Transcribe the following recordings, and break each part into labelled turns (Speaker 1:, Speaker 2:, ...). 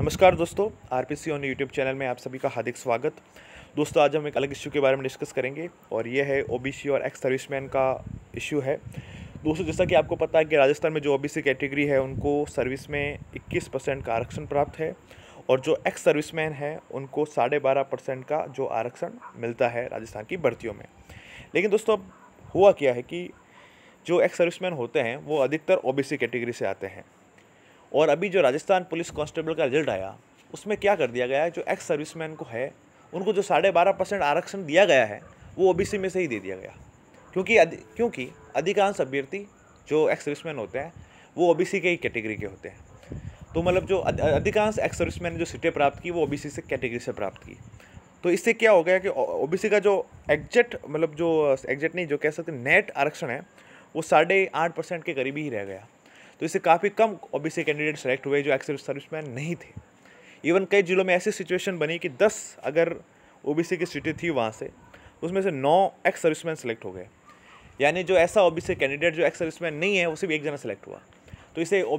Speaker 1: नमस्कार दोस्तों R P C on YouTube channel में आप सभी का हार्दिक स्वागत दोस्तों आज हम एक अलग इश्यू के बारे में डिस्कस करेंगे और ये है ओबीसी और एक्स सर्विसमैन का इश्यू है दोस्तों जैसा कि आपको पता है कि राजस्थान में जो ओबीसी कैटेगरी है उनको सर्विस में इक्कीस परसेंट का आरक्षण प्राप्त है और जो एक्स सर्विसमैन है उनको साढ़े बारह परसेंट का जो आरक्षण मिलता है राजस्थान की भर्तियों में लेकिन दोस्तों अब हुआ क्या है कि जो एक्स सर्विसमैन होते हैं वो अधिकतर ओबीसी कैटेगरी से आते हैं और अभी जो राजस्थान पुलिस कांस्टेबल का रिजल्ट आया उसमें क्या कर दिया गया है जो एक्स सर्विसमैन को है उनको जो साढ़े बारह परसेंट आरक्षण दिया गया है वो ओबीसी में से ही दे दिया गया क्योंकि अधि, क्योंकि अधिकांश अभ्यर्थी जो एक्स सर्विसमैन होते हैं वो ओ के ही कैटेगरी के होते हैं तो मतलब जो अधिकांश एक्स सर्विसमैन ने जो सीटें प्राप्त की वो ओ से कैटेगरी से प्राप्त की तो इससे क्या हो गया कि ओ का जो एग्जेक्ट मतलब जो एग्जेक्ट नहीं जो कह सकते नेट आरक्षण है वो साढ़े आठ परसेंट के करीब ही रह गया तो इससे काफ़ी कम ओबीसी कैंडिडेट सेलेक्ट हुए जो एक्स सर्विसमैन नहीं थे इवन कई जिलों में ऐसी सिचुएशन बनी कि दस अगर ओ की सीटें थी वहाँ से तो उसमें से नौ एक्स सर्विसमैन सेलेक्ट हो गए यानी जो ऐसा ओ कैंडिडेट जो एक्स सर्विसमैन नहीं है उसे भी एक जना सेलेक्ट हुआ तो इसे ओ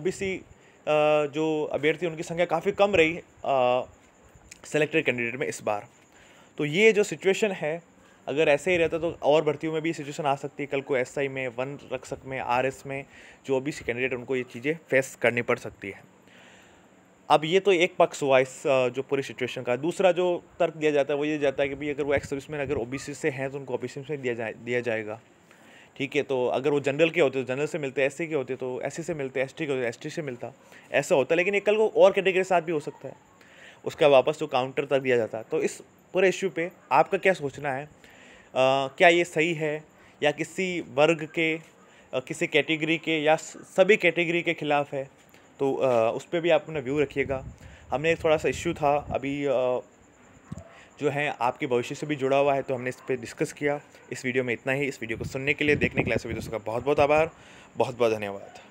Speaker 1: जो अभ्यर्थी उनकी संख्या काफ़ी कम रही सेलेक्टेड कैंडिडेट में इस बार तो ये जो सिचुएशन है अगर ऐसे ही रहता तो और भर्तियों में भी सिचुएशन आ सकती है कल को एस में वन रक्षक में आर में जो भी कैंडिडेट उनको ये चीज़ें फेस करनी पड़ सकती है अब ये तो एक पक्ष हुआ इस जो पूरी सिचुएशन का दूसरा जो तर्क दिया जाता है वो ये जाता है कि भाई अगर वो एक्स सर्विस में अगर ओबीसी से हैं तो उनको ओबीसी में दिया जाए दिया जाएगा ठीक है तो अगर वो जनरल के होते तो जनरल से मिलते एस के होते तो एस से मिलते एस के होते एस से मिलता ऐसा होता लेकिन ये कल को और कैटेगरी के साथ भी हो सकता है उसका वापस जो काउंटर तक दिया जाता है तो इस पूरे इश्यू पे आपका क्या सोचना है क्या ये सही है या किसी वर्ग के किसी कैटेगरी के या सभी कैटेगरी के ख़िलाफ़ है तो उस पर भी आप अपना व्यू रखिएगा हमने एक थोड़ा सा इश्यू था अभी जो है आपके भविष्य से भी जुड़ा हुआ है तो हमने इस पर डिस्कस किया इस वीडियो में इतना ही इस वीडियो को सुनने के लिए देखने के लिए ऐसे दोस्तों का बहुत बहुत आभार बहुत बहुत धन्यवाद